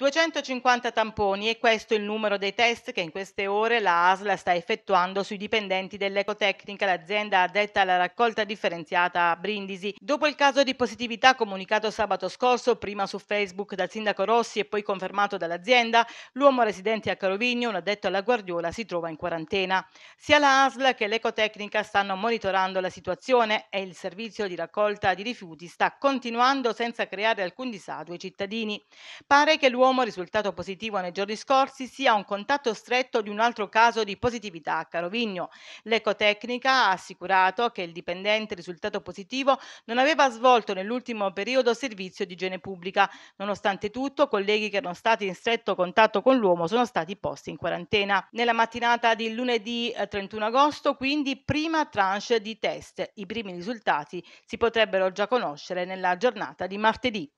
250 tamponi e questo è il numero dei test che in queste ore la ASLA sta effettuando sui dipendenti dell'Ecotecnica, l'azienda addetta alla raccolta differenziata a Brindisi. Dopo il caso di positività comunicato sabato scorso, prima su Facebook dal sindaco Rossi e poi confermato dall'azienda, l'uomo residente a Carovigno, un addetto alla Guardiola, si trova in quarantena. Sia la ASLA che l'Ecotecnica stanno monitorando la situazione e il servizio di raccolta di rifiuti sta continuando senza creare alcun disagio ai cittadini. Pare che l'uomo Como, risultato positivo nei giorni scorsi, sia un contatto stretto di un altro caso di positività a Carovigno. L'Ecotecnica ha assicurato che il dipendente risultato positivo non aveva svolto nell'ultimo periodo servizio di igiene pubblica. Nonostante tutto, colleghi che erano stati in stretto contatto con l'uomo sono stati posti in quarantena. Nella mattinata di lunedì 31 eh, agosto, quindi prima tranche di test. I primi risultati si potrebbero già conoscere nella giornata di martedì.